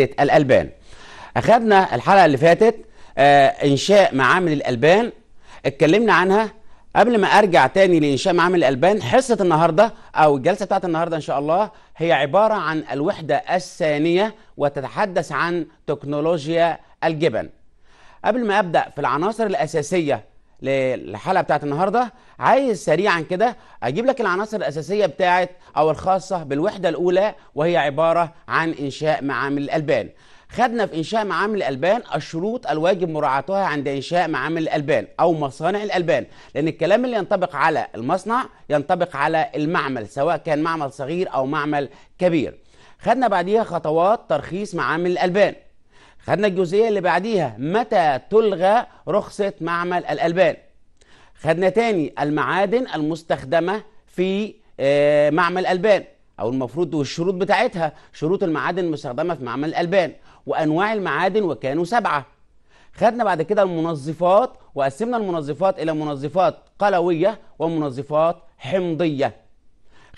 عدة الألبان أخذنا الحلقة اللي فاتت آه، إنشاء معامل الألبان اتكلمنا عنها قبل ما أرجع تاني لإنشاء معامل الألبان حصة النهاردة أو الجلسة بتاعت النهاردة إن شاء الله هي عبارة عن الوحدة الثانية وتتحدث عن تكنولوجيا الجبن قبل ما أبدأ في العناصر الأساسية للحلقه بتاعت النهارده عايز سريعا كده اجيب لك العناصر الاساسيه بتاعت او الخاصه بالوحده الاولى وهي عباره عن انشاء معامل الالبان خدنا في انشاء معامل الالبان الشروط الواجب مراعاتها عند انشاء معامل الالبان او مصانع الالبان لان الكلام اللي ينطبق على المصنع ينطبق على المعمل سواء كان معمل صغير او معمل كبير خدنا بعديها خطوات ترخيص معامل الالبان خدنا الجزئيه اللي بعديها متى تلغى رخصه معمل الالبان خدنا تاني المعادن المستخدمه في آه، معمل البان او المفروض والشروط بتاعتها شروط المعادن المستخدمه في معمل الالبان وانواع المعادن وكانوا سبعه خدنا بعد كده المنظفات وقسمنا المنظفات الى منظفات قلويه ومنظفات حمضيه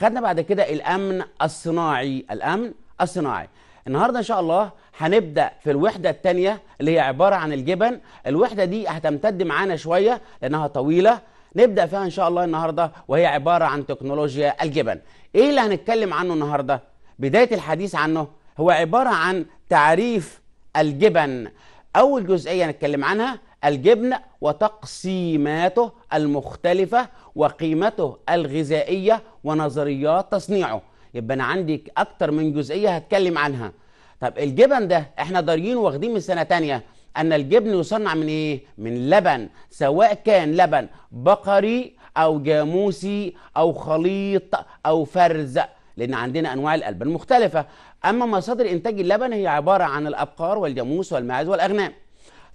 خدنا بعد كده الامن الصناعي الامن الصناعي النهارده ان شاء الله هنبدا في الوحده الثانيه اللي هي عباره عن الجبن الوحده دي هتمتد معانا شويه لانها طويله نبدا فيها ان شاء الله النهارده وهي عباره عن تكنولوجيا الجبن ايه اللي هنتكلم عنه النهارده بدايه الحديث عنه هو عباره عن تعريف الجبن اول جزئيه هنتكلم عنها الجبن وتقسيماته المختلفه وقيمته الغذائيه ونظريات تصنيعه يبقى انا عندي اكتر من جزئيه هتكلم عنها طب الجبن ده احنا ضاريين واخدين من سنه تانية ان الجبن يصنع من ايه من لبن سواء كان لبن بقري او جاموسي او خليط او فرز لان عندنا انواع الالبان مختلفه اما مصادر انتاج اللبن هي عباره عن الابقار والجاموس والماعز والاغنام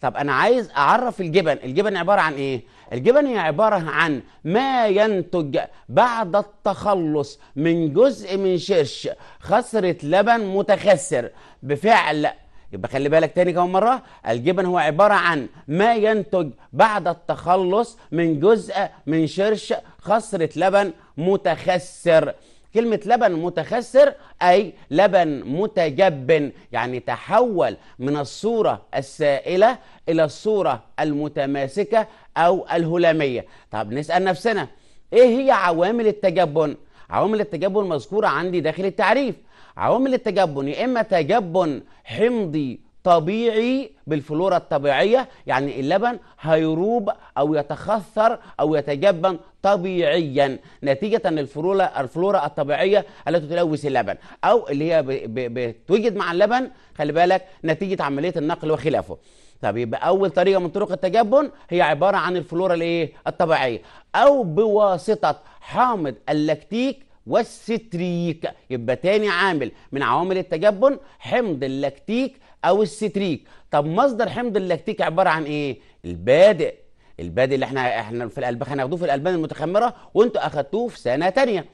طب انا عايز اعرف الجبن الجبن عباره عن ايه الجبن هي عبارة عن ما ينتج بعد التخلص من جزء من شرش خسرة لبن متخسر بفعل يبقى خلي بالك تاني كمان مرة الجبن هو عبارة عن ما ينتج بعد التخلص من جزء من شرش خسرة لبن متخسر كلمة لبن متخسر أي لبن متجبن يعني تحول من الصورة السائلة إلى الصورة المتماسكة أو الهلامية طب نسأل نفسنا إيه هي عوامل التجبن؟ عوامل التجبن مذكورة عندي داخل التعريف عوامل التجبن يا إما تجبن حمضي طبيعي بالفلورا الطبيعية يعني اللبن هيروب أو يتخثر أو يتجبن طبيعيا نتيجة الفلورا, الفلورا الطبيعية التي تلوث اللبن أو اللي هي بتوجد مع اللبن خلي بالك نتيجة عملية النقل وخلافه طب يبقى اول طريقه من طرق التجبن هي عباره عن الفلورا الايه الطبيعيه او بواسطه حامض اللاكتيك والستريك يبقى تاني عامل من عوامل التجبن حمض اللاكتيك او الستريك طب مصدر حمض اللاكتيك عباره عن ايه البادئ البادئ اللي احنا احنا في الالبان هناخدوه في الالبان المتخمره وانتوا اخدتوه في سنه تانية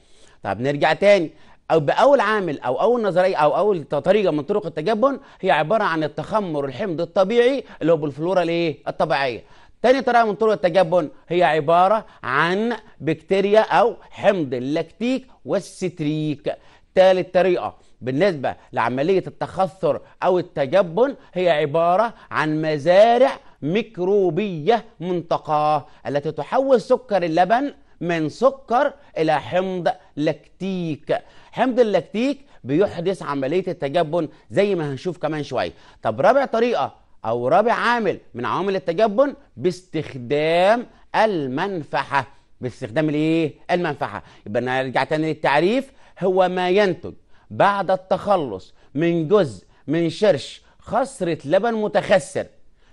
طب نرجع تاني او باول عامل او اول نظريه او اول طريقه من طرق التجبن هي عباره عن التخمر الحمض الطبيعي اللي هو بالفلورا الايه الطبيعيه تاني طريقه من طرق التجبن هي عباره عن بكتيريا او حمض اللاكتيك والستريك تالت طريقه بالنسبة لعملية التخثر أو التجبن هي عبارة عن مزارع ميكروبية منتقاه التي تحول سكر اللبن من سكر إلى حمض لاكتيك حمض اللاكتيك بيحدث عملية التجبن زي ما هنشوف كمان شوية طب رابع طريقة أو رابع عامل من عوامل التجبن باستخدام المنفحة باستخدام الايه المنفحة يبقى نرجع تاني للتعريف هو ما ينتج بعد التخلص من جزء من شرش خصرة لبن متخسر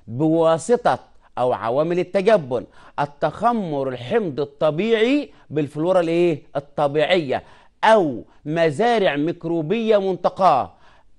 بواسطة أو عوامل التجبن التخمر الحمض الطبيعي بالفلورة الإيه؟ الطبيعية أو مزارع ميكروبية منتقاة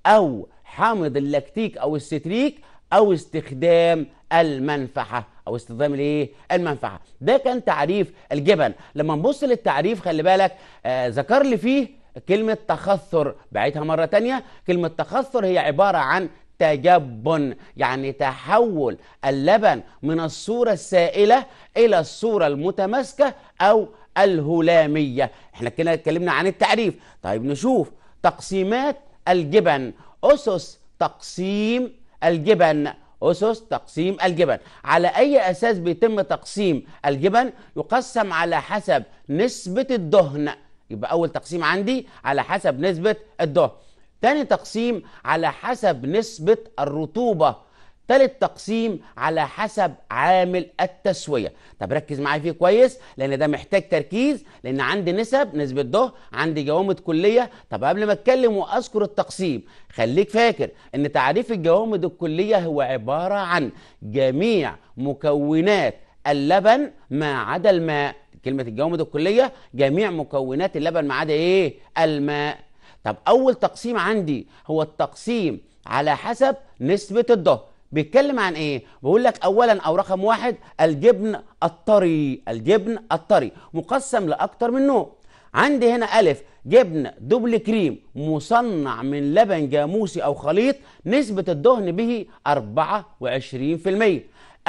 أو حامض اللاكتيك أو الستريك أو استخدام المنفحة أو استخدام الإيه؟ المنفحة ده كان تعريف الجبن لما نبص للتعريف خلي بالك آه ذكر لي فيه كلمة تخثر بعيدها مرة تانية كلمة تخثر هي عبارة عن تجبن يعني تحول اللبن من الصورة السائلة إلى الصورة المتماسكة أو الهلامية احنا كده اتكلمنا عن التعريف طيب نشوف تقسيمات الجبن أسس تقسيم الجبن أسس تقسيم الجبن على أي أساس بيتم تقسيم الجبن يقسم على حسب نسبة الدهن يبقى اول تقسيم عندي على حسب نسبه الضغط تاني تقسيم على حسب نسبه الرطوبه تالت تقسيم على حسب عامل التسوية طب ركز معايا فيه كويس لأن ده محتاج تركيز لأن عندي نسب نسبة ضه عندي جوامد كلية طب قبل ما أتكلم وأذكر التقسيم خليك فاكر أن تعريف الجوامد الكلية هو عبارة عن جميع مكونات اللبن ما عدا الماء كلمه الجوامد الكليه جميع مكونات اللبن ما عدا ايه الماء طب اول تقسيم عندي هو التقسيم على حسب نسبه الضهر بيتكلم عن ايه بقول لك اولا او رقم واحد الجبن الطري الجبن الطري مقسم لأكثر من نوع عندي هنا ألف جبن دوبل كريم مصنع من لبن جاموسي أو خليط نسبة الدهن به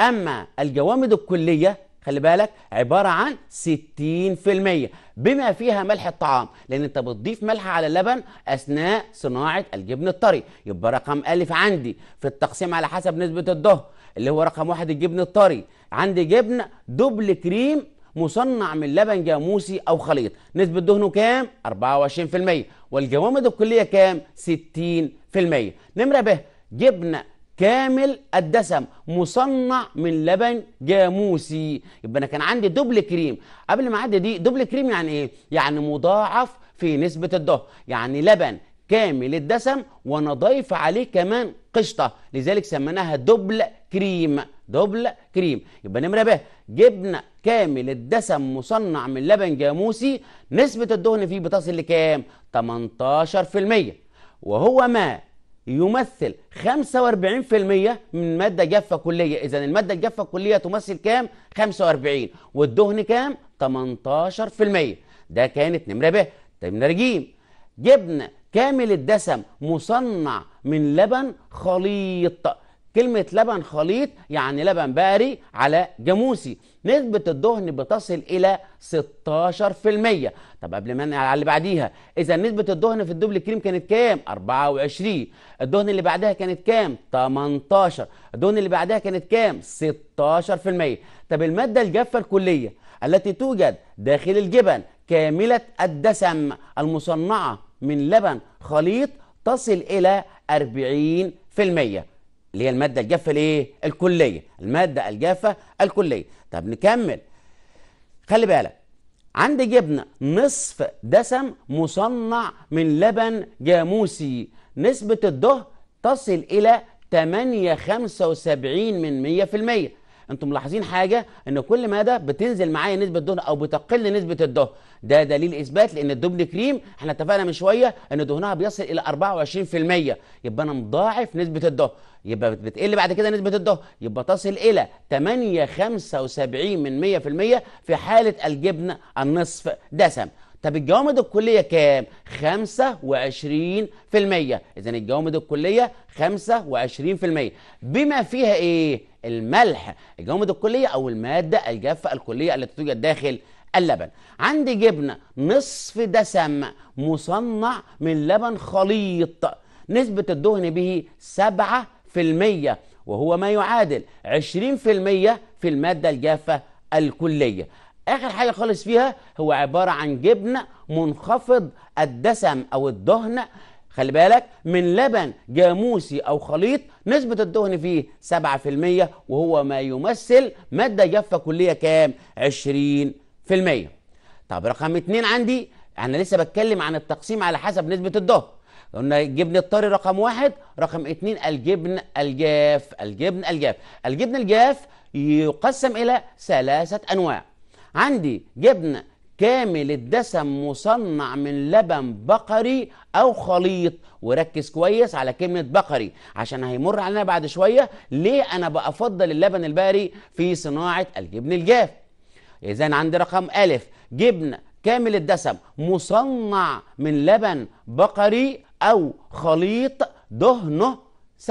24% أما الجوامد الكلية خلي بالك عبارة عن 60% بما فيها ملح الطعام لأن أنت بتضيف ملح على اللبن أثناء صناعة الجبن الطري يبقى رقم ألف عندي في التقسيم على حسب نسبة الدهن اللي هو رقم واحد الجبن الطري عندي جبن دبل كريم مصنع من لبن جاموسي أو خليط نسبة دهنه كام؟ 24% والجوامد الكلية كام؟ 60% نمرة به جبنة كامل الدسم مصنع من لبن جاموسي يبقى انا كان عندي دبل كريم قبل ما اعدي دي دبل كريم يعني ايه يعني مضاعف في نسبه الدهر يعني لبن كامل الدسم وانا ضايف عليه كمان قشطه لذلك سميناها دبل كريم دبل كريم يبقى نمره ب جبنه كامل الدسم مصنع من لبن جاموسي نسبه الدهن فيه بتصل لكام 18% وهو ما يمثل 45% من ماده جافه كليه اذا الماده الجافه الكليه تمثل كام 45 والدهن كام 18% ده كانت نمره ب طيب نمره ج جبنه كامل الدسم مصنع من لبن خليط كلمة لبن خليط يعني لبن بقري على جاموسي نسبة الدهن بتصل إلى 16% طب قبل ما على اللي بعديها اذا نسبه الدهن في الدبل كريم كانت كام 24 الدهن اللي بعدها كانت كام 18 الدهن اللي بعدها كانت كام 16% طب الماده الجافه الكليه التي توجد داخل الجبن كامله الدسم المصنعه من لبن خليط تصل الى 40% اللي هي الماده الجافه الايه الكليه الماده الجافه الكليه طب نكمل خلي بالك عندي جبنة نصف دسم مصنع من لبن جاموسي نسبة الضهر تصل إلى 8.75 من 100% انتم ملاحظين حاجه ان كل ده بتنزل معايا نسبه الدهن او بتقل نسبه الدهن ده دليل اثبات لان الدبل كريم احنا اتفقنا من شويه ان دهنها بيصل الى 24% يبقى انا مضاعف نسبه الدهن يبقى بتقل بعد كده نسبه الدهن يبقى تصل الى 8 75 من 100% في حاله الجبن النصف دسم طب الجوامد الكلية كام؟ 25% إذا الجوامد الكلية 25% بما فيها إيه؟ الملح الجامد الكليه او الماده الجافه الكليه التي توجد داخل اللبن عندي جبنه نصف دسم مصنع من لبن خليط نسبه الدهن به 7% وهو ما يعادل 20% في الماده الجافه الكليه اخر حاجه خالص فيها هو عباره عن جبنه منخفض الدسم او الدهن خلي بالك من لبن جاموسي أو خليط نسبة الدهن فيه 7% وهو ما يمثل مادة جافة كلية كام؟ 20% طب رقم اتنين عندي أنا لسه بتكلم عن التقسيم على حسب نسبة الدهن قلنا الجبن الطري رقم واحد رقم اتنين الجبن الجاف الجبن الجاف الجبن الجاف يقسم إلى ثلاثة أنواع عندي جبن كامل الدسم مصنع من لبن بقري او خليط وركز كويس على كلمه بقري عشان هيمر علينا بعد شويه ليه انا بفضل اللبن البقري في صناعه الجبن الجاف اذا عندي رقم ألف جبن كامل الدسم مصنع من لبن بقري او خليط دهنه 27%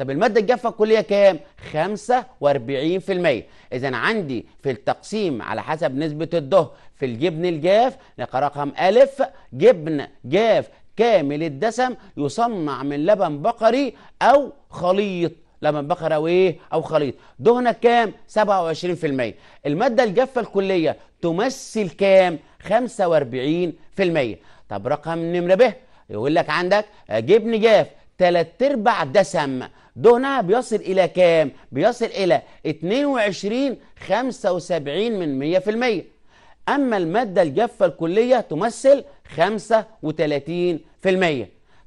طب المادة الجافة الكلية كام؟ 45% إذا عندي في التقسيم على حسب نسبة الده في الجبن الجاف نقرأ رقم ألف جبن جاف كامل الدسم يصنع من لبن بقري أو خليط لبن بقري أو إيه؟ أو خليط دهنة كام؟ 27% المادة الجافة الكلية تمثل كام؟ 45% طب رقم نمرة ب يقول لك عندك جبن جاف تلات ارباع دسم دهنها بيصل إلى كام؟ بيصل إلى 22 75 من 100% أما المادة الجافة الكلية تمثل 35%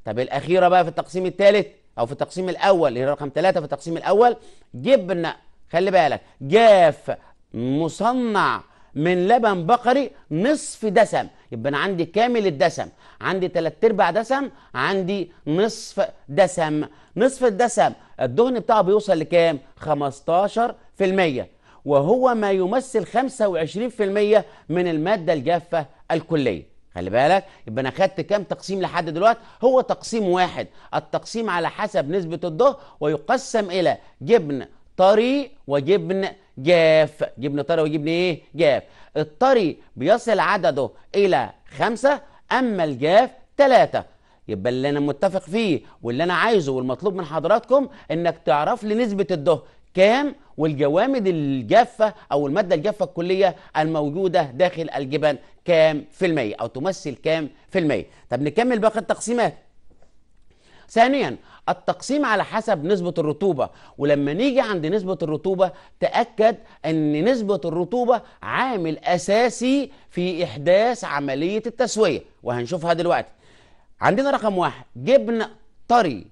طب الأخيرة بقى في التقسيم الثالث أو في التقسيم الأول اللي هي رقم 3 في التقسيم الأول جبنة خلي بالك جاف مصنع من لبن بقري نصف دسم يبقى انا عندي كامل الدسم عندي تلات ارباع دسم عندي نصف دسم نصف الدسم الدهن بتاعه بيوصل لكام 15% وهو ما يمثل 25% من الماده الجافه الكليه خلي بالك يبقى انا خدت كام تقسيم لحد دلوقتي هو تقسيم واحد التقسيم على حسب نسبه الدهن ويقسم الى جبن طري وجبن جاف جبنا طري وجبنا ايه جاف الطري بيصل عدده الى خمسة اما الجاف ثلاثة يبقى اللي انا متفق فيه واللي انا عايزه والمطلوب من حضراتكم انك تعرف لي نسبة الده كام والجوامد الجافة أو المادة الجافة الكلية الموجودة داخل الجبن كام في المية أو تمثل كام في المية طب نكمل باقي التقسيمات ثانيا التقسيم على حسب نسبة الرطوبة ولما نيجي عند نسبة الرطوبة تأكد أن نسبة الرطوبة عامل أساسي في إحداث عملية التسوية وهنشوفها دلوقتي عندنا رقم واحد جبن طري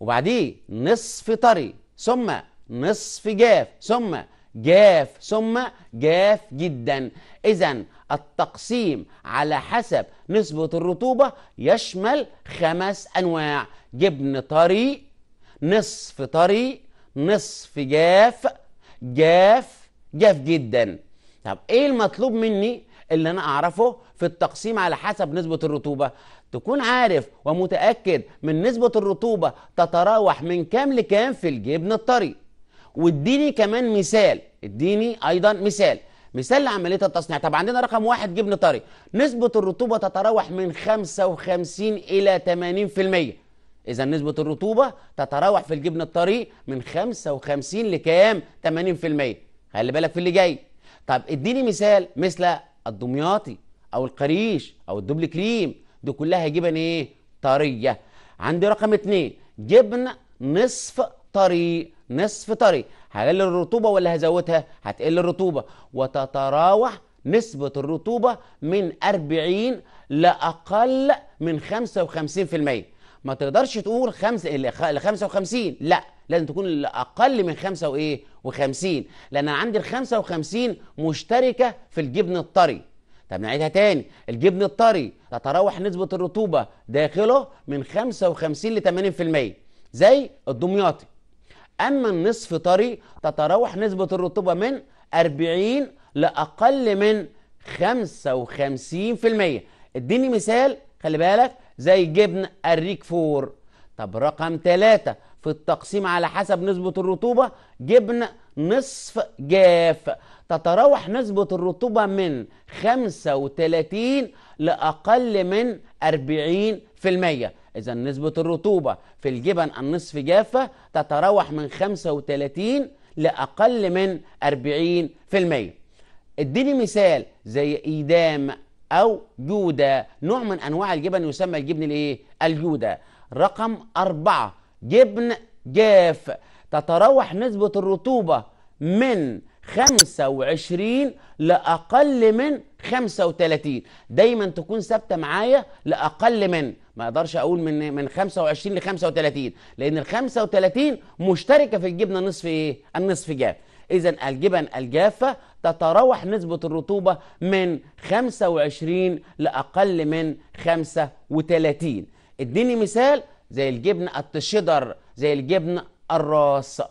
وبعديه نصف طري ثم نصف جاف ثم جاف ثم جاف جدا إذا التقسيم على حسب نسبة الرطوبة يشمل خمس أنواع جبن طري نصف طري نصف جاف جاف جاف جدا طب ايه المطلوب مني اللي انا اعرفه في التقسيم على حسب نسبة الرطوبة تكون عارف ومتأكد من نسبة الرطوبة تتراوح من كام لكام في الجبن الطري واديني كمان مثال اديني ايضا مثال مثال لعملية التصنيع طب عندنا رقم واحد جبن طري نسبة الرطوبة تتراوح من 55 إلى 80% إذا نسبة الرطوبة تتراوح في الجبن الطري من 55 لكام 80% خلي بالك في اللي جاي طب اديني مثال مثل الدمياطي أو القريش أو الدبل كريم دي كلها جبن إيه طرية عندي رقم اتنين جبن نصف طريق نصف طري هقلل الرطوبة ولا هزودها هتقل الرطوبة وتتراوح نسبة الرطوبة من 40 لأقل من 55% ما تقدرش تقول خمسة ل 55 لا لازم تكون الأقل من 5 وإيه و50 لأن أنا عندي ال 55 مشتركة في الجبن الطري طب نعيدها تاني الجبن الطري تتراوح نسبة الرطوبة داخله من 55 ل 80% زي الدمياطي أما النصف طري تتراوح نسبة الرطوبة من 40 لأقل من 55% اديني مثال خلي بالك زي جبن الريك فور طب رقم ثلاثة في التقسيم على حسب نسبة الرطوبة جبن نصف جاف تتراوح نسبة الرطوبة من 35 لأقل من 40% إذا نسبة الرطوبة في الجبن النصف جافة تتراوح من 35 لأقل من 40% اديني مثال زي إيدام أو جودة نوع من أنواع الجبن يسمى الجبن الإيه؟ الجودة رقم أربعة جبن جاف تتراوح نسبة الرطوبة من 25 لأقل من 35 دايما تكون ثابته معايا لأقل من ما اقدرش اقول من من 25 ل 35 لان ال 35 مشتركه في الجبنه نصف ايه النصف جاف اذا الجبن الجافه تتراوح نسبه الرطوبه من 25 لاقل من 35 اديني مثال زي الجبن التشدر زي الجبن الراس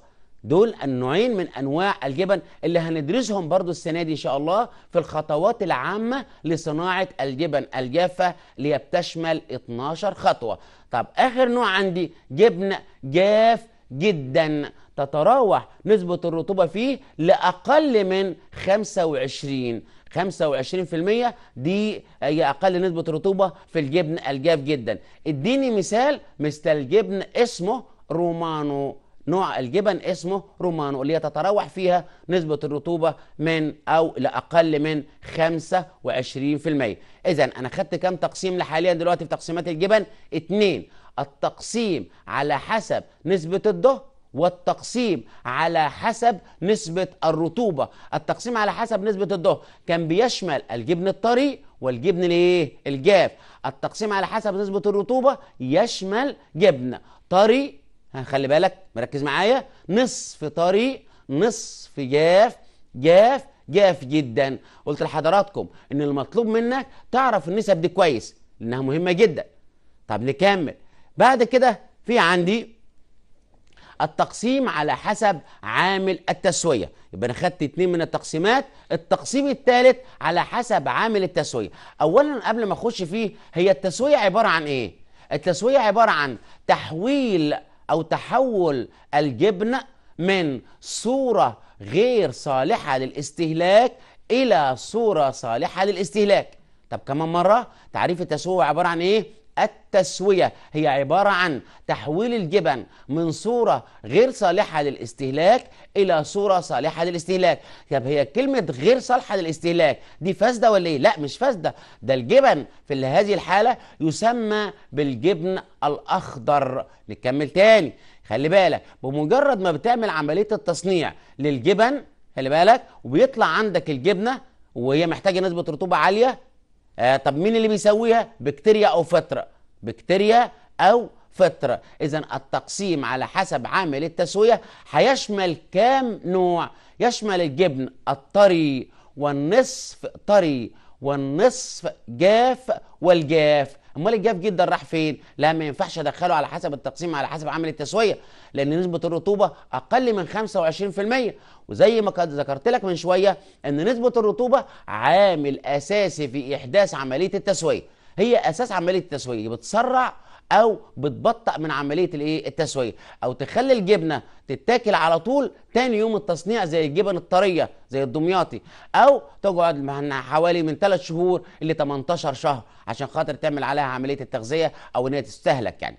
دول النوعين من انواع الجبن اللي هندرسهم برضو السنه دي ان شاء الله في الخطوات العامه لصناعه الجبن الجافه اللي بتشمل 12 خطوه طب اخر نوع عندي جبن جاف جدا تتراوح نسبة الرطوبة فيه لأقل من 25 25% دي هي أقل نسبة رطوبة في الجبن الجاف جدا اديني مثال مثل جبن اسمه رومانو نوع الجبن اسمه رومانو اللي تتراوح فيها نسبة الرطوبة من أو لأقل من 25% إذا أنا خدت كام تقسيم لحاليا دلوقتي في تقسيمات الجبن؟ اتنين التقسيم على حسب نسبة الضه والتقسيم على حسب نسبة الرطوبة التقسيم على حسب نسبة الضه كان بيشمل الجبن الطري والجبن الايه الجاف التقسيم على حسب نسبة الرطوبة يشمل جبن طري خلي بالك مركز معايا نصف طريق نصف جاف جاف جاف جدا قلت لحضراتكم ان المطلوب منك تعرف النسب دي كويس لانها مهمه جدا طب نكمل بعد كده في عندي التقسيم على حسب عامل التسويه يبقى انا خدت اتنين من التقسيمات التقسيم الثالث على حسب عامل التسويه اولا قبل ما اخش فيه هي التسويه عباره عن ايه التسويه عباره عن تحويل أو تحول الجبن من صورة غير صالحة للاستهلاك إلى صورة صالحة للاستهلاك طب كمان مرة تعريف التسوق عبارة عن إيه؟ التسويه هي عباره عن تحويل الجبن من صوره غير صالحه للاستهلاك الى صوره صالحه للاستهلاك طب هي كلمه غير صالحه للاستهلاك دي فاسده ولا ايه لا مش فاسده ده الجبن في هذه الحاله يسمى بالجبن الاخضر نكمل تاني خلي بالك بمجرد ما بتعمل عمليه التصنيع للجبن خلي بالك وبيطلع عندك الجبنه وهي محتاجه نسبه رطوبه عاليه آه طب مين اللي بيسويها بكتيريا او فطره بكتيريا او فطره اذا التقسيم على حسب عامل التسويه هيشمل كام نوع يشمل الجبن الطري والنصف طري والنصف جاف والجاف امال الجاف جدا راح فين لا ما ينفعش ادخله على حسب التقسيم على حسب عمل التسويه لان نسبه الرطوبه اقل من 25% وزي ما قد ذكرت لك من شويه ان نسبه الرطوبه عامل اساسي في احداث عمليه التسويه هي اساس عمليه التسويه بتسرع او بتبطأ من عمليه الايه التسويه او تخلي الجبنه تتاكل على طول تاني يوم التصنيع زي الجبن الطريه زي الدمياطي او تقعد حوالي من 3 شهور ل 18 شهر عشان خاطر تعمل عليها عمليه التغذيه او ان هي تستهلك يعني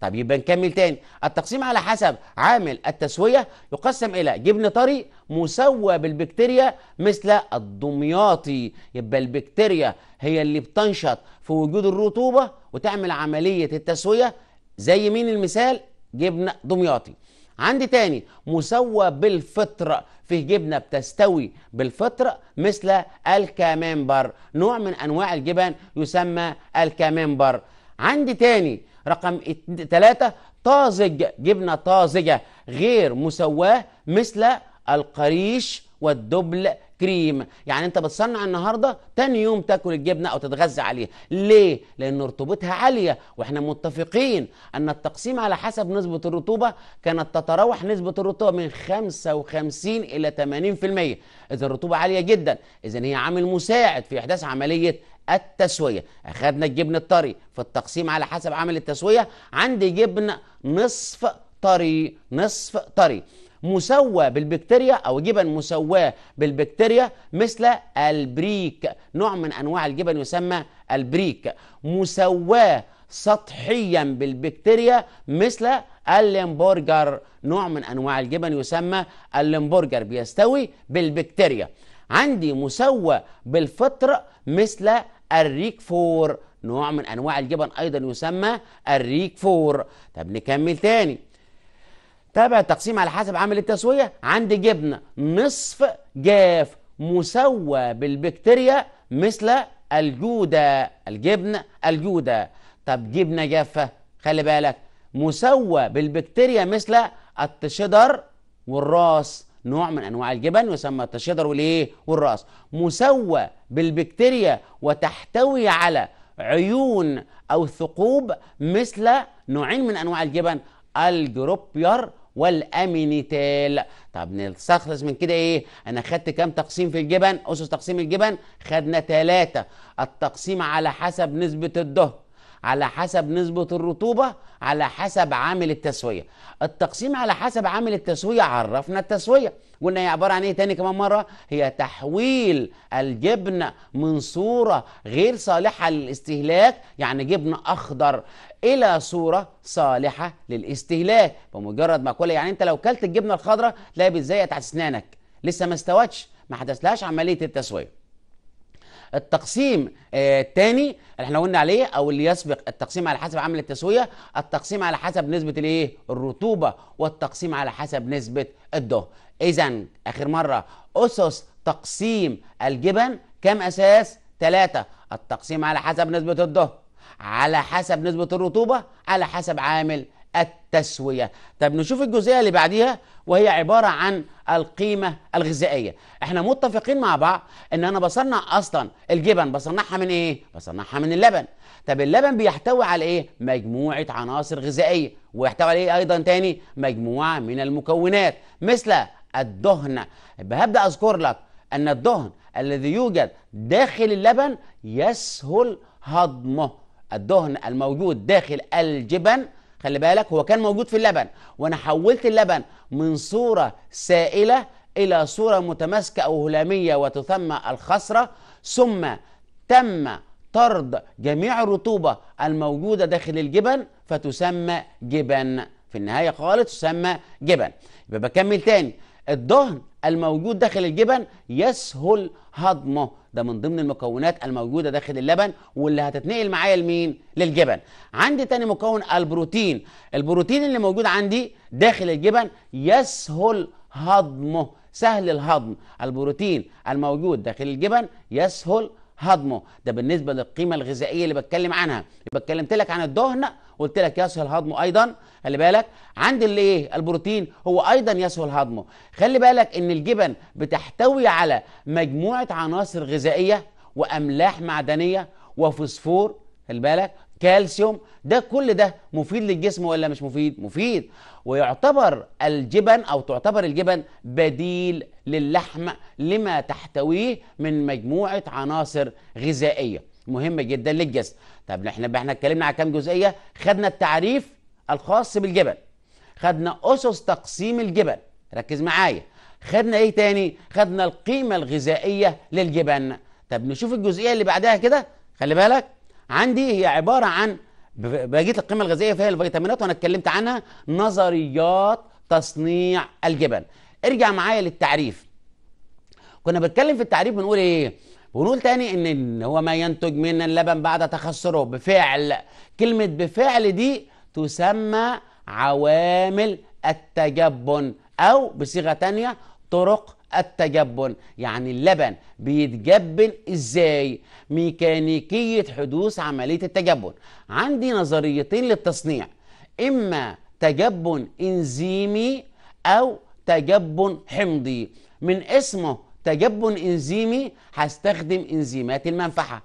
طب يبقى نكمل تاني التقسيم على حسب عامل التسويه يقسم الى جبن طري مسوى بالبكتيريا مثل الدمياطي يبقى البكتيريا هي اللي بتنشط في وجود الرطوبه وتعمل عمليه التسويه زي مين المثال جبن دمياطي عندي تاني مسوى بالفطر فيه جبنه بتستوي بالفطر مثل الكامامبر نوع من انواع الجبن يسمى الكامامبر عندي تاني رقم ثلاثة طازج جبنة طازجة غير مسواة مثل القريش والدبل كريم يعني انت بتصنع النهارده تاني يوم تاكل الجبنه او تتغذى عليها ليه لان رطوبتها عاليه واحنا متفقين ان التقسيم على حسب نسبه الرطوبه كانت تتراوح نسبه الرطوبه من 55 الى 80% اذا الرطوبه عاليه جدا اذا هي عامل مساعد في احداث عمليه التسويه اخذنا الجبن الطري في التقسيم على حسب عمل التسويه عندي جبن نصف طري نصف طري مسوى بالبكتيريا او جبن مسواه بالبكتيريا مثل البريك نوع من انواع الجبن يسمى البريك مسواه سطحيا بالبكتيريا مثل اللمبرجر نوع من انواع الجبن يسمى اللمبرجر بيستوي بالبكتيريا عندي مسوى بالفطر مثل الريك فور نوع من انواع الجبن ايضا يسمى الريك فور طب نكمل تاني تابع التقسيم على حسب عامل التسوية عندي جبنة نصف جاف مسوى بالبكتيريا مثل الجودة الجبنة الجودة طب جبنة جافة خلي بالك مسوى بالبكتيريا مثل التشيدر والراس نوع من انواع الجبن يسمى التشيدر والايه والراس مسوى بالبكتيريا وتحتوي على عيون او ثقوب مثل نوعين من انواع الجبن الجروبير والامينيتال طب نستخلص من كده ايه انا خدت كام تقسيم في الجبن اسس تقسيم الجبن خدنا ثلاثة التقسيم على حسب نسبة الدهن على حسب نسبة الرطوبة على حسب عامل التسوية التقسيم على حسب عامل التسوية عرفنا التسوية قلنا هي عبارة عن ايه تاني كمان مرة هي تحويل الجبن من صورة غير صالحة للاستهلاك يعني جبن اخضر الى صوره صالحه للاستهلاك بمجرد ما مأكولة يعني انت لو كلت الجبنه الخضراء لا بتزيق تحت اسنانك لسه ما استوتش ما حدثلهاش عمليه التسويه التقسيم آه، الثاني اللي احنا قلنا عليه او اللي يسبق التقسيم على حسب عمل التسويه التقسيم على حسب نسبه الايه الرطوبه والتقسيم على حسب نسبه الضغط اذا اخر مره اسس تقسيم الجبن كم اساس ثلاثة التقسيم على حسب نسبه الضغط على حسب نسبة الرطوبة على حسب عامل التسوية طب نشوف الجزئية اللي بعديها وهي عبارة عن القيمة الغذائية احنا متفقين مع بعض ان انا بصنع اصلا الجبن بصنعها من ايه بصنعها من اللبن طب اللبن بيحتوي على ايه مجموعة عناصر غذائية ويحتوي على ايه ايضا تاني مجموعة من المكونات مثل الدهن هبدأ اذكر لك ان الدهن الذي يوجد داخل اللبن يسهل هضمه الدهن الموجود داخل الجبن خلي بالك هو كان موجود في اللبن وانا حولت اللبن من صوره سائله الى صوره متماسكه او هلاميه وتسمى الخصره ثم تم طرد جميع الرطوبه الموجوده داخل الجبن فتسمى جبن في النهايه خالص تسمى جبن يبقى بكمل تاني الدهن الموجود داخل الجبن يسهل هضمه ده من ضمن المكونات الموجودة داخل اللبن واللي هتتنقل معايا لمين للجبن عندي تاني مكون البروتين البروتين اللي موجود عندي داخل الجبن يسهل هضمه سهل الهضم البروتين الموجود داخل الجبن يسهل هضمه ده بالنسبة للقيمة الغذائية اللي بتكلم عنها بتكلمت لك عن الدهن قلت لك يسهل هضمه ايضا خلي بالك عند اللي ايه البروتين هو ايضا يسهل هضمه خلي بالك ان الجبن بتحتوي على مجموعه عناصر غذائيه واملاح معدنيه وفوسفور خلي بالك كالسيوم ده كل ده مفيد للجسم ولا مش مفيد مفيد ويعتبر الجبن او تعتبر الجبن بديل للحم لما تحتويه من مجموعه عناصر غذائيه مهمه جدا للجسم طب احنا احنا اتكلمنا على كام جزئيه خدنا التعريف الخاص بالجبل خدنا اسس تقسيم الجبل ركز معايا خدنا ايه تاني خدنا القيمه الغذائيه للجبن طب نشوف الجزئيه اللي بعدها كده خلي بالك عندي هي عباره عن بقيت القيمه الغذائيه فيها الفيتامينات وانا اتكلمت عنها نظريات تصنيع الجبن ارجع معايا للتعريف كنا بنتكلم في التعريف بنقول ايه ونقول تاني ان ان هو ما ينتج من اللبن بعد تخسره بفعل كلمه بفعل دي تسمى عوامل التجبن او بصيغه تانية طرق التجبن يعني اللبن بيتجبن ازاي ميكانيكيه حدوث عمليه التجبن عندي نظريتين للتصنيع اما تجبن انزيمي او تجبن حمضي من اسمه تجبن انزيمي هستخدم انزيمات المنفحه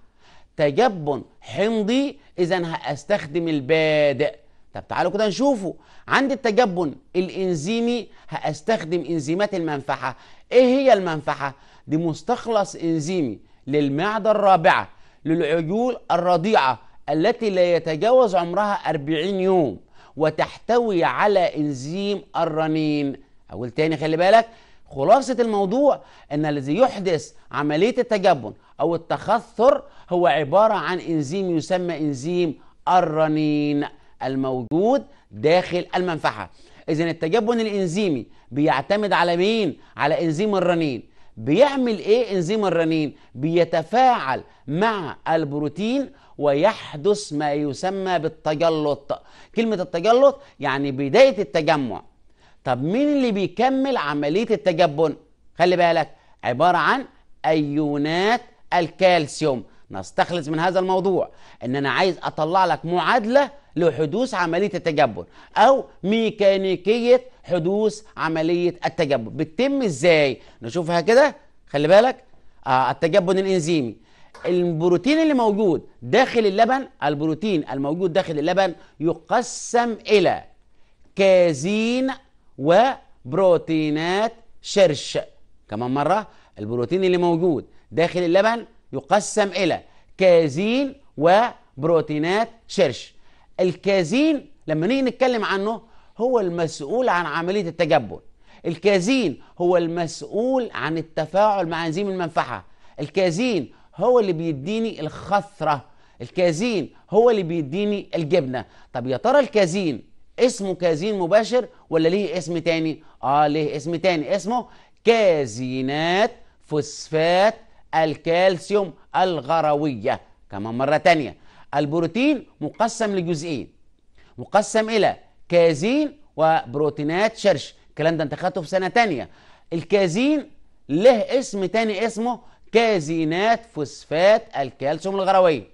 تجبن حمضي اذا هستخدم البادئ طب تعالوا كده نشوفه عند التجبن الانزيمي هستخدم انزيمات المنفحه ايه هي المنفحه دي مستخلص انزيمي للمعده الرابعه للعيول الرضيعه التي لا يتجاوز عمرها 40 يوم وتحتوي على انزيم الرنين اقول تاني خلي بالك خلاصة الموضوع أن الذي يحدث عملية التجبن أو التخثر هو عبارة عن إنزيم يسمى إنزيم الرنين الموجود داخل المنفعة إذا التجبن الإنزيمي بيعتمد على مين؟ على إنزيم الرنين بيعمل إيه إنزيم الرنين؟ بيتفاعل مع البروتين ويحدث ما يسمى بالتجلط كلمة التجلط يعني بداية التجمع طب مين اللي بيكمل عملية التجبن؟ خلي بالك عبارة عن أيونات الكالسيوم نستخلص من هذا الموضوع ان انا عايز اطلع لك معادله لحدوث عمليه التجبن او ميكانيكيه حدوث عمليه التجبن بتتم ازاي نشوفها كده خلي بالك آه التجبن الانزيمي البروتين اللي موجود داخل اللبن البروتين الموجود داخل اللبن يقسم الى كازين وبروتينات شرش كمان مرة البروتين اللي موجود داخل اللبن يقسم إلى كازين وبروتينات شرش الكازين لما نيجي نتكلم عنه هو المسؤول عن عملية التجبل الكازين هو المسؤول عن التفاعل مع انزيم المنفعة الكازين هو اللي بيديني الخثرة الكازين هو اللي بيديني الجبنة طب يا ترى الكازين اسمه كازين مباشر ولا ليه اسم تاني اه ليه اسم تاني اسمه كازينات فوسفات الكالسيوم الغروية كمان مرة تانية البروتين مقسم لجزئين مقسم إلى كازين وبروتينات شرش الكلام ده انت خدته في سنة تانية الكازين له اسم تاني اسمه كازينات فوسفات الكالسيوم الغروية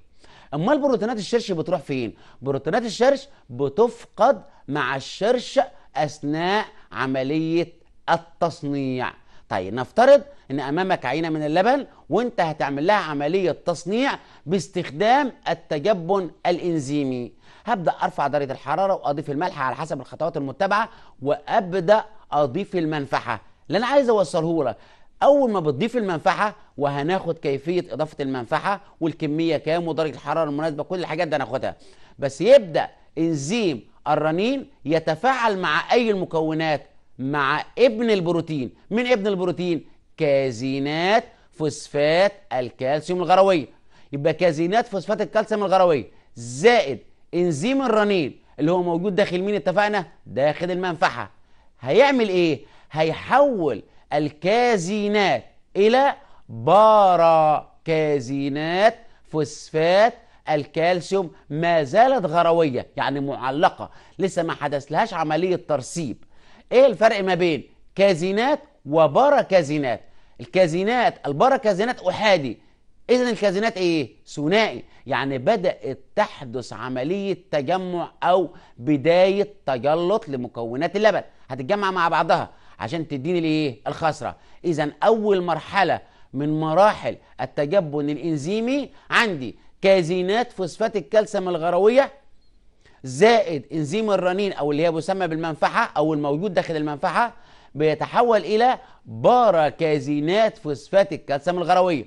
امال بروتينات الشرش بتروح فين بروتينات الشرش بتفقد مع الشرش اثناء عمليه التصنيع طيب نفترض ان امامك عينه من اللبن وانت هتعمل لها عمليه تصنيع باستخدام التجبن الانزيمي هبدا ارفع درجه الحراره واضيف الملح على حسب الخطوات المتبعه وابدا اضيف المنفحه اللي انا عايز اوصله لك اول ما بتضيف المنفعه وهناخد كيفيه اضافه المنفعه والكميه كام ودرجه الحراره المناسبه كل الحاجات دي هناخدها بس يبدا انزيم الرنين يتفاعل مع اي المكونات مع ابن البروتين من ابن البروتين كازينات فوسفات الكالسيوم الغرويه يبقى كازينات فوسفات الكالسيوم الغرويه زائد انزيم الرنين اللي هو موجود داخل مين اتفقنا داخل المنفعه هيعمل ايه هيحول الكازينات إلى باراكازينات فوسفات الكالسيوم ما زالت غروية يعني معلقة لسه ما حدث لهاش عملية ترسيب ايه الفرق ما بين كازينات وباراكازينات الكازينات الباراكازينات أحادي إذا الكازينات إيه؟ ثنائي يعني بدأت تحدث عملية تجمع أو بداية تجلط لمكونات اللبن هتتجمع مع بعضها عشان تديني الايه الخسره اذا اول مرحله من مراحل التجبن الانزيمي عندي كازينات فوسفات الكالسيوم الغرويه زائد انزيم الرنين او اللي هي بيسمى بالمنفحه او الموجود داخل المنفحه بيتحول الى باراكازينات فوسفات الكالسيوم الغرويه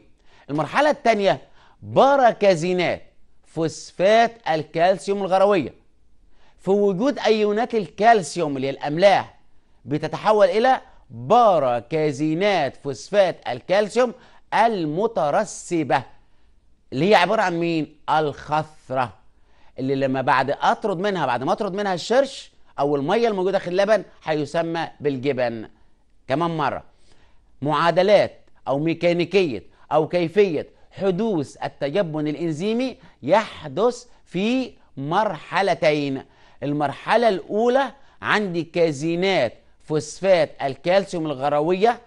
المرحله الثانيه باراكازينات فوسفات الكالسيوم الغرويه في وجود ايونات الكالسيوم اللي هي الاملاح بتتحول إلى باراكازينات فوسفات الكالسيوم المترسبة اللي هي عبارة عن مين؟ الخثرة اللي لما بعد أطرد منها بعد ما أطرد منها الشرش أو المية الموجودة في اللبن هيسمى بالجبن كمان مرة معادلات أو ميكانيكية أو كيفية حدوث التجبن الإنزيمي يحدث في مرحلتين المرحلة الأولى عندي كازينات فوسفات الكالسيوم الغرويه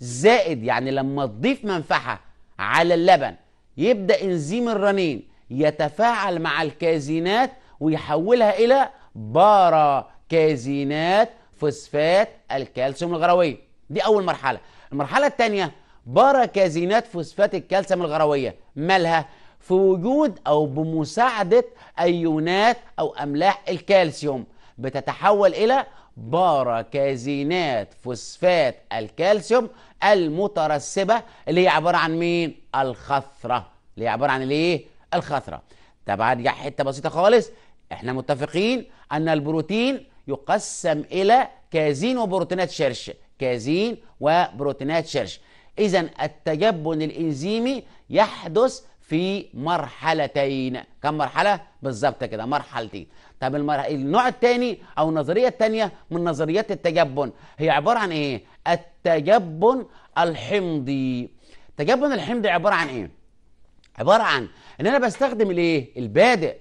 زائد يعني لما تضيف منفعه على اللبن يبدا انزيم الرنين يتفاعل مع الكازينات ويحولها الى باراكازينات فوسفات الكالسيوم الغرويه دي اول مرحله المرحله الثانيه باراكازينات فوسفات الكالسيوم الغرويه مالها في وجود او بمساعده ايونات او املاح الكالسيوم بتتحول الى باراكازينات فوسفات الكالسيوم المترسبة اللي هي عبارة عن مين؟ الخثرة اللي هي عبارة عن الايه؟ الخثرة طب هرجع حتة بسيطة خالص احنا متفقين ان البروتين يقسم الى كازين وبروتينات شرش كازين وبروتينات شرش اذا التجبن الانزيمي يحدث في مرحلتين كم مرحله بالظبط كده مرحلتين طب النوع الثاني او النظريه الثانيه من نظريات التجبن هي عباره عن ايه التجبن الحمضي التجبن الحمضي عباره عن ايه عباره عن ان انا بستخدم الايه البادئ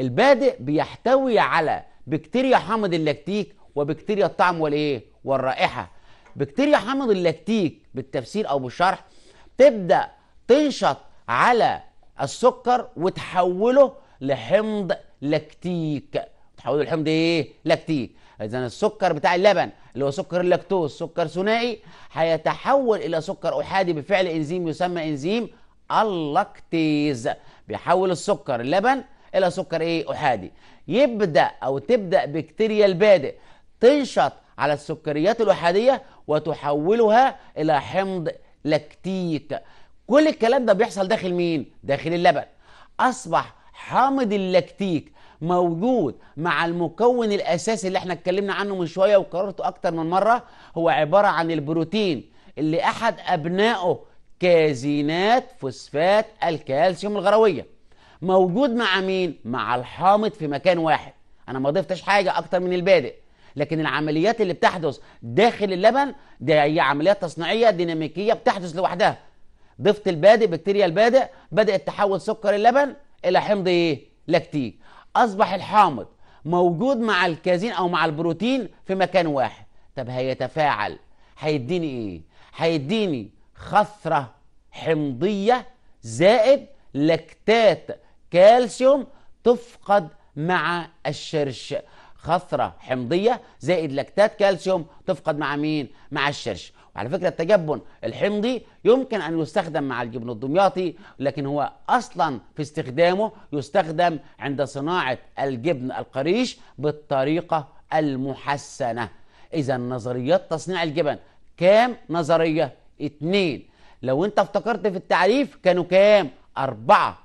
البادئ بيحتوي على بكتيريا حامض اللاكتيك وبكتيريا الطعم والايه والرائحه بكتيريا حامض اللاكتيك بالتفسير او بالشرح تبدا تنشط على السكر وتحوله لحمض لاكتيك تحول الحمض ايه لاكتيك اذا السكر بتاع اللبن اللي هو سكر اللاكتوز سكر ثنائي هيتحول الى سكر احادي بفعل انزيم يسمى انزيم اللاكتيز بيحول السكر اللبن الى سكر ايه احادي يبدا او تبدا بكتيريا البادئ تنشط على السكريات الاحاديه وتحولها الى حمض لاكتيك كل الكلام ده بيحصل داخل مين داخل اللبن اصبح حامض اللاكتيك موجود مع المكون الاساسي اللي احنا اتكلمنا عنه من شويه وكررته اكتر من مره هو عباره عن البروتين اللي احد ابنائه كازينات فوسفات الكالسيوم الغرويه موجود مع مين مع الحامض في مكان واحد انا ما ضفتش حاجه اكتر من البادئ لكن العمليات اللي بتحدث داخل اللبن ده هي عمليات تصنيعيه ديناميكيه بتحدث لوحدها ضفت البادئ بكتيريا البادئ بدات تحول سكر اللبن الى حمض ايه لاكتيك اصبح الحامض موجود مع الكازين او مع البروتين في مكان واحد طب هيتفاعل هيديني ايه هيديني خثره حمضيه زائد لكتات كالسيوم تفقد مع الشرش خثرة حمضية زائد لكتات كالسيوم تفقد مع مين؟ مع الشرش على فكرة التجبن الحمضي يمكن أن يستخدم مع الجبن الدمياطي لكن هو أصلا في استخدامه يستخدم عند صناعة الجبن القريش بالطريقة المحسنة إذا نظريات تصنيع الجبن كام نظرية؟ اتنين لو أنت افتكرت في التعريف كانوا كام؟ أربعة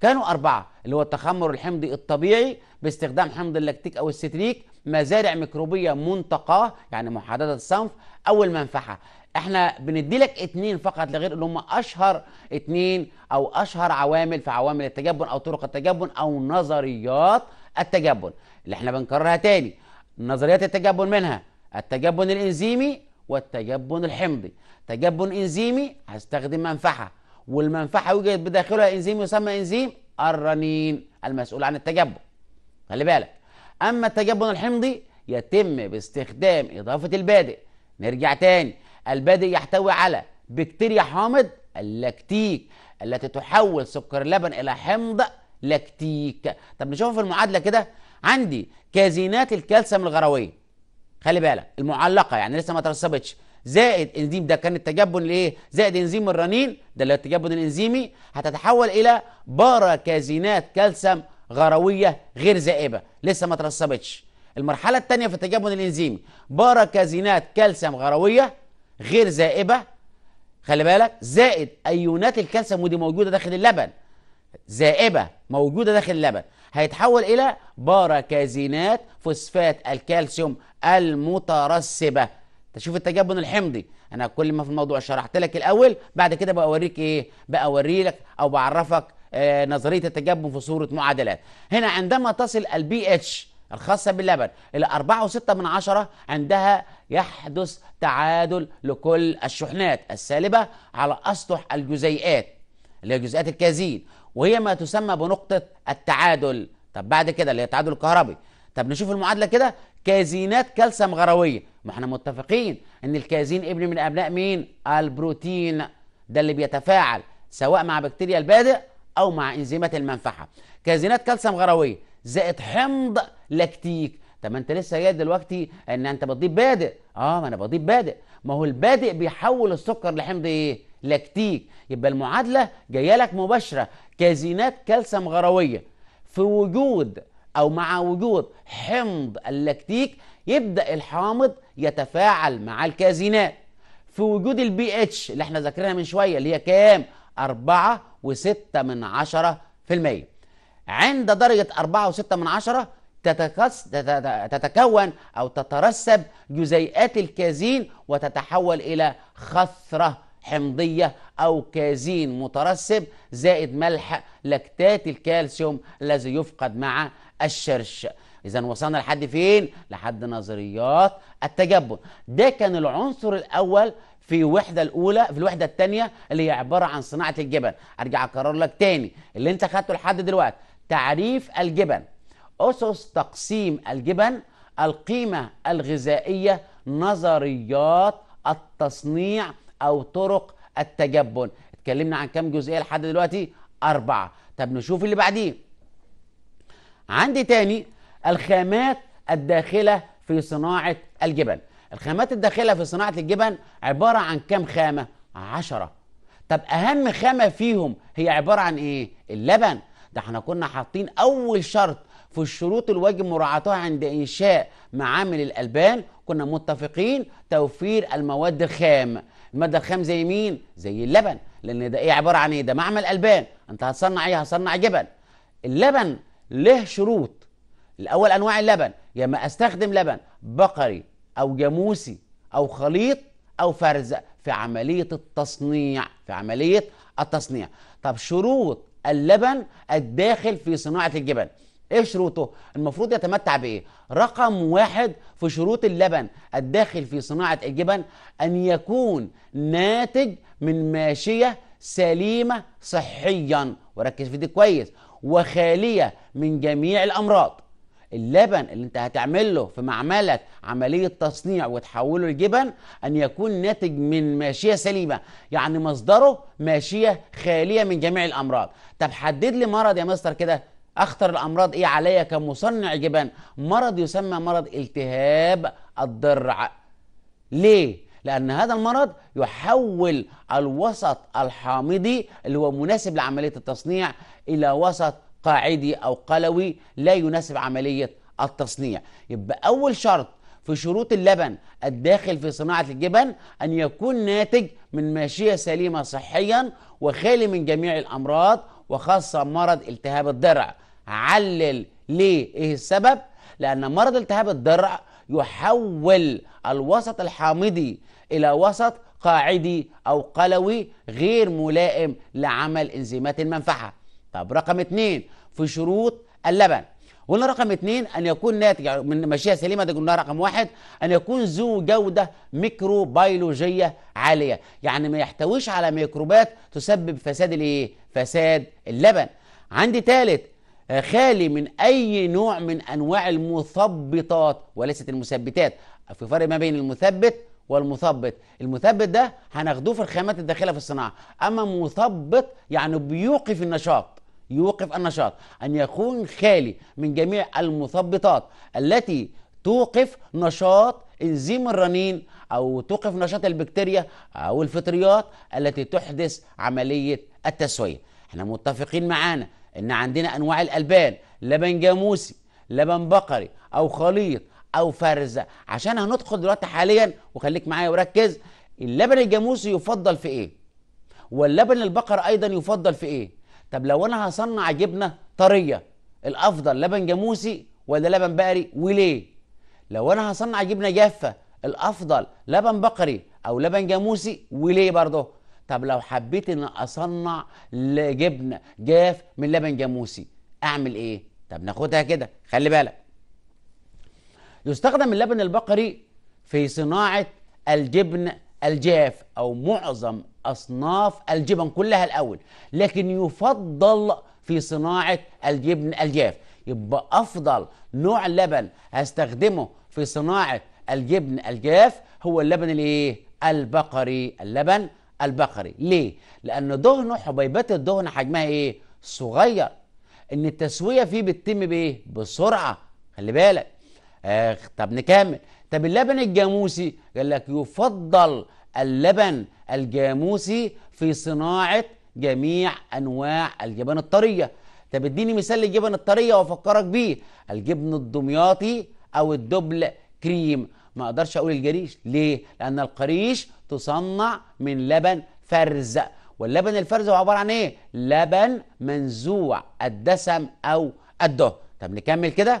كانوا أربعة اللي هو التخمر الحمضي الطبيعي باستخدام حمض اللاكتيك أو الستريك مزارع ميكروبيه منتقاه يعني محدده الصنف او المنفحه احنا بندي لك اتنين فقط لغير اللي هم اشهر اتنين او اشهر عوامل في عوامل التجبن او طرق التجبن او نظريات التجبن اللي احنا بنكررها تاني نظريات التجبن منها التجبن الانزيمي والتجبن الحمضي تجبن انزيمي هستخدم منفحه والمنفحه يوجد بداخلها انزيم يسمى انزيم الرنين المسؤول عن التجبن خلي بالك أما التجبن الحمضي يتم باستخدام إضافة البادئ نرجع تاني البادئ يحتوي على بكتيريا حامض اللاكتيك التي تحول سكر اللبن إلى حمض لاكتيك طب نشوف في المعادلة كده عندي كازينات الكالسيوم الغروية خلي بالك المعلقة يعني لسه ما ترسبتش زائد انزيم ده كان التجبن الايه زائد انزيم الرنين ده اللي هو التجبن الانزيمي هتتحول الى باراكازينات كالسيوم غرويه غير زائبة لسه ما ترسبتش المرحله الثانيه في التجمد الانزيمي باركازينات كالسيوم غرويه غير زائبة خلي بالك زائد ايونات الكالسيوم ودي موجوده داخل اللبن زائبة موجوده داخل اللبن هيتحول الى باراكازينات فوسفات الكالسيوم المترسبه تشوف التجبن الحمضي انا كل ما في الموضوع شرحت لك الاول بعد كده بأوريك ايه بوري لك او بعرفك آه، نظريه التجبن في صوره معادلات هنا عندما تصل البي اتش الخاصه باللبن الى 4.6 من عشرة عندها يحدث تعادل لكل الشحنات السالبه على اسطح الجزيئات اللي هي جزيئات الكازين وهي ما تسمى بنقطه التعادل طب بعد كده اللي هي التعادل الكهربي طب نشوف المعادله كده كازينات كالسيوم غرويه ما احنا متفقين ان الكازين ابن من ابناء مين البروتين ده اللي بيتفاعل سواء مع بكتيريا البادئ أو مع انزيمات المنفعة كازينات كالسيوم غروية زائد حمض لاكتيك طب ما انت لسه جاي دلوقتي ان انت بتضيف بادئ اه ما انا بضيف بادئ ما هو البادئ بيحول السكر لحمض ايه لاكتيك يبقى المعادله جايه لك مباشره كازينات كالسيوم غرويه في وجود او مع وجود حمض اللاكتيك يبدا الحامض يتفاعل مع الكازينات في وجود البي اتش اللي احنا ذاكرينها من شويه اللي هي كام 4 وستة من عشرة في المية عند درجة أربعة وستة من عشرة تتكون أو تترسب جزيئات الكازين وتتحول إلى خثرة حمضية أو كازين مترسب زائد ملح لكتات الكالسيوم الذي يفقد مع الشرش إذا وصلنا لحد فين؟ لحد نظريات التجبن ده كان العنصر الأول في الوحده الاولى في الوحده الثانيه اللي هي عباره عن صناعه الجبن ارجع اكرر لك تاني اللي انت خدته لحد دلوقتي تعريف الجبن اسس تقسيم الجبن القيمه الغذائيه نظريات التصنيع او طرق التجبن اتكلمنا عن كام جزئيه لحد دلوقتي اربعه طب نشوف اللي بعديه عندي تاني الخامات الداخله في صناعه الجبن الخامات الداخلة في صناعة الجبن عبارة عن كام خامة؟ عشرة طب أهم خامة فيهم هي عبارة عن إيه؟ اللبن ده احنا كنا حاطين أول شرط في الشروط الواجب مراعاتها عند إنشاء معامل الألبان كنا متفقين توفير المواد الخام المادة الخام زي مين؟ زي اللبن لأن ده إيه عبارة عن إيه؟ ده معمل ألبان أنت هتصنع إيه؟ هتصنع جبن اللبن له شروط الأول أنواع اللبن يا يعني ما أستخدم لبن بقري أو جاموسي أو خليط أو فرز في عملية التصنيع في عملية التصنيع طب شروط اللبن الداخل في صناعة الجبن ايه شروطه؟ المفروض يتمتع بايه؟ رقم واحد في شروط اللبن الداخل في صناعة الجبن ان يكون ناتج من ماشية سليمة صحيا وركز في دي كويس وخالية من جميع الامراض اللبن اللي انت هتعمل له في معملك عمليه تصنيع وتحوله لجبن ان يكون ناتج من ماشيه سليمه يعني مصدره ماشيه خاليه من جميع الامراض طب حدد لي مرض يا مستر كده اخطر الامراض ايه عليا كمصنع جبن مرض يسمى مرض التهاب الضرع ليه لأن هذا المرض يحول الوسط الحامضي اللي هو مناسب لعملية التصنيع إلى وسط قاعدي أو قلوي لا يناسب عملية التصنيع يبقى أول شرط في شروط اللبن الداخل في صناعة الجبن أن يكون ناتج من ماشية سليمة صحيا وخالي من جميع الأمراض وخاصة مرض التهاب الضرع علل ليه إيه السبب؟ لأن مرض التهاب الضرع يحول الوسط الحامضي إلى وسط قاعدي أو قلوي غير ملائم لعمل إنزيمات المنفعة طب رقم اثنين في شروط اللبن قلنا رقم اثنين ان يكون ناتج من ماشيه سليمه ده قلنا رقم واحد ان يكون ذو جوده ميكروبيولوجيه عاليه يعني ما يحتويش على ميكروبات تسبب فساد الايه فساد اللبن عندي ثالث خالي من اي نوع من انواع المثبطات وليست المثبتات في فرق ما بين المثبت والمثبط المثبت ده هناخدوه في الخامات الداخله في الصناعه اما مثبط يعني بيوقف النشاط يوقف النشاط أن يكون خالي من جميع المثبطات التي توقف نشاط انزيم الرنين أو توقف نشاط البكتيريا أو الفطريات التي تحدث عملية التسوية احنا متفقين معانا ان عندنا انواع الالبان لبن جاموسي لبن بقري او خليط او فرزه عشان هندخل دلوقتي حاليا وخليك معايا وركز اللبن الجاموسي يفضل في ايه واللبن البقر ايضا يفضل في ايه طب لو انا هصنع جبنه طريه الافضل لبن جاموسي ولا لبن بقري وليه لو انا هصنع جبنه جافه الافضل لبن بقري او لبن جاموسي وليه برضه طب لو حبيت ان اصنع جبنه جاف من لبن جاموسي اعمل ايه طب ناخدها كده خلي بالك يستخدم اللبن البقري في صناعه الجبن الجاف او معظم أصناف الجبن كلها الأول لكن يفضل في صناعة الجبن الجاف يبقى أفضل نوع لبن هستخدمه في صناعة الجبن الجاف هو اللبن الايه البقري اللبن البقري ليه لان دهنه حبيبات الدهن حجمها ايه صغير ان التسويه فيه بتتم بايه بسرعه خلي بالك آه طب نكمل طب اللبن الجاموسي قال لك يفضل اللبن الجاموسي في صناعة جميع أنواع الجبن الطرية طب اديني مثال للجبن الطرية وأفكرك بيه الجبن الدمياطي أو الدبل كريم ما أقدرش أقول الجريش ليه؟ لأن القريش تصنع من لبن فرز واللبن الفرز هو عبارة عن إيه؟ لبن منزوع الدسم أو الدهن طب نكمل كده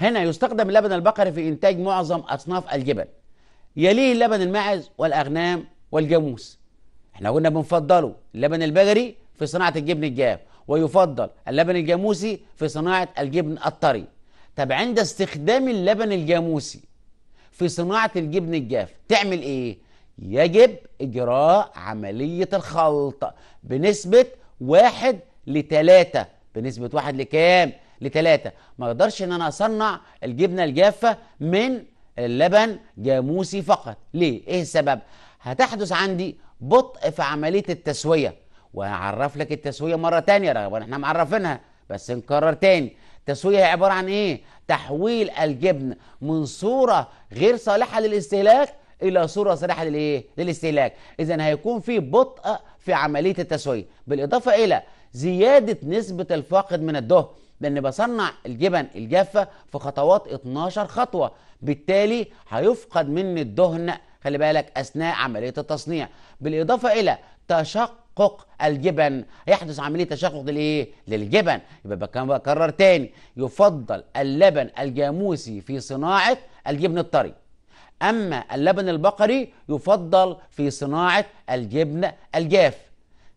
هنا يستخدم اللبن البقري في إنتاج معظم أصناف الجبن يليه اللبن الماعز والاغنام والجاموس احنا قلنا بنفضله اللبن البقري في صناعه الجبن الجاف ويفضل اللبن الجاموسي في صناعه الجبن الطري طب عند استخدام اللبن الجاموسي في صناعه الجبن الجاف تعمل ايه يجب اجراء عمليه الخلط بنسبه واحد لتلاتة بنسبه واحد لكام لتلاتة ما اقدرش ان انا اصنع الجبنه الجافه من اللبن جاموسي فقط ليه ايه السبب هتحدث عندي بطء في عمليه التسويه وهعرف لك التسويه مره تانية رغم ان احنا معرفينها بس نكرر تاني التسويه هي عباره عن ايه تحويل الجبن من صوره غير صالحه للاستهلاك الى صوره صالحه للايه للاستهلاك اذا هيكون في بطء في عمليه التسويه بالاضافه الى زياده نسبه الفاقد من الدهن لان بصنع الجبن الجافه في خطوات 12 خطوه بالتالي هيفقد مني الدهن خلي بالك اثناء عمليه التصنيع بالاضافه الى تشقق الجبن يحدث عمليه تشقق للايه للجبن يبقى بكرر تاني يفضل اللبن الجاموسي في صناعه الجبن الطري اما اللبن البقري يفضل في صناعه الجبن الجاف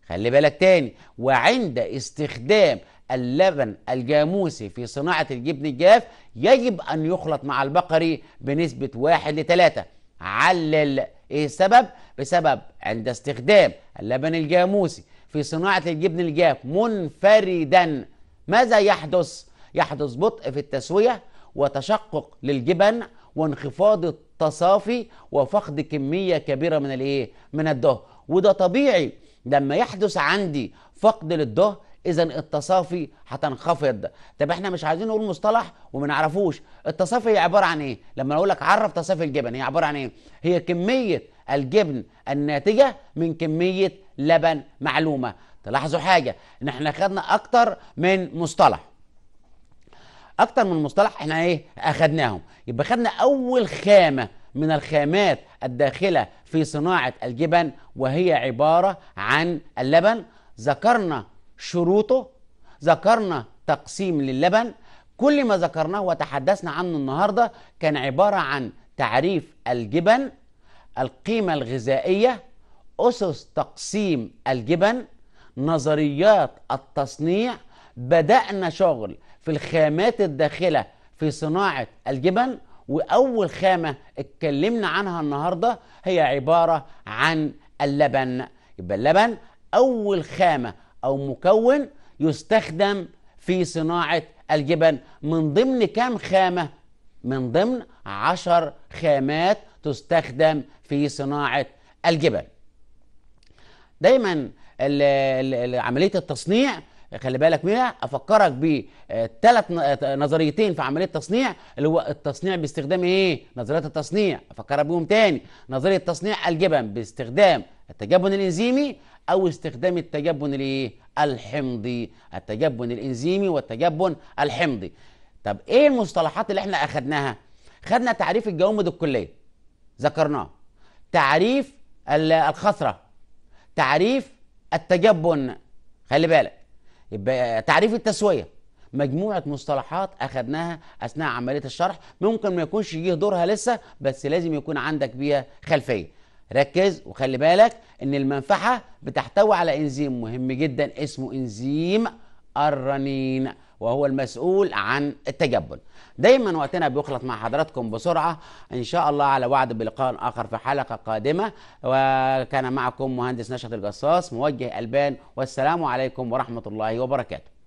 خلي بالك تاني وعند استخدام اللبن الجاموسي في صناعة الجبن الجاف يجب أن يخلط مع البقري بنسبة واحد لثلاثة علل إيه السبب؟ بسبب عند استخدام اللبن الجاموسي في صناعة الجبن الجاف منفردا ماذا يحدث؟ يحدث بطء في التسوية وتشقق للجبن وانخفاض التصافي وفقد كمية كبيرة من الايه؟ من الدهر وده طبيعي لما يحدث عندي فقد للدهر اذا التصافي هتنخفض طب احنا مش عايزين نقول مصطلح وما نعرفوش التصافي هي عباره عن ايه لما اقول لك عرف تصافي الجبن هي عباره عن ايه هي كميه الجبن الناتجه من كميه لبن معلومه تلاحظوا حاجه ان احنا خدنا اكتر من مصطلح اكتر من مصطلح احنا ايه اخدناهم يبقى خدنا اول خامه من الخامات الداخله في صناعه الجبن وهي عباره عن اللبن ذكرنا شروطه ذكرنا تقسيم للبن كل ما ذكرناه وتحدثنا عنه النهارده كان عباره عن تعريف الجبن القيمه الغذائيه اسس تقسيم الجبن نظريات التصنيع بدانا شغل في الخامات الداخله في صناعه الجبن واول خامه اتكلمنا عنها النهارده هي عباره عن اللبن يبقى اللبن اول خامه أو مكون يستخدم في صناعة الجبن من ضمن كم خامة؟ من ضمن عشر خامات تستخدم في صناعة الجبن دايما عملية التصنيع خلي بالك منها افكرك بثلاث نظريتين في عمليه التصنيع اللي هو التصنيع باستخدام ايه؟ نظريات التصنيع افكرك بيهم تاني نظريه تصنيع الجبن باستخدام التجبن الانزيمي أو استخدام التجبن الإيه؟ الحمضي التجبن الإنزيمي والتجبن الحمضي طب إيه المصطلحات اللي إحنا أخدناها؟ خدنا تعريف الجوامد الكلية ذكرناه تعريف الخثرة تعريف التجبن خلي بالك يبقى تعريف التسوية مجموعة مصطلحات أخدناها أثناء عملية الشرح ممكن ما يكونش جه دورها لسه بس لازم يكون عندك بيها خلفية ركز وخلي بالك ان المنفحة بتحتوي على انزيم مهم جدا اسمه انزيم الرنين وهو المسؤول عن التجبن دايما وقتنا بيخلط مع حضراتكم بسرعه ان شاء الله على وعد بلقاء اخر في حلقه قادمه وكان معكم مهندس نشط الجصاص موجه البان والسلام عليكم ورحمه الله وبركاته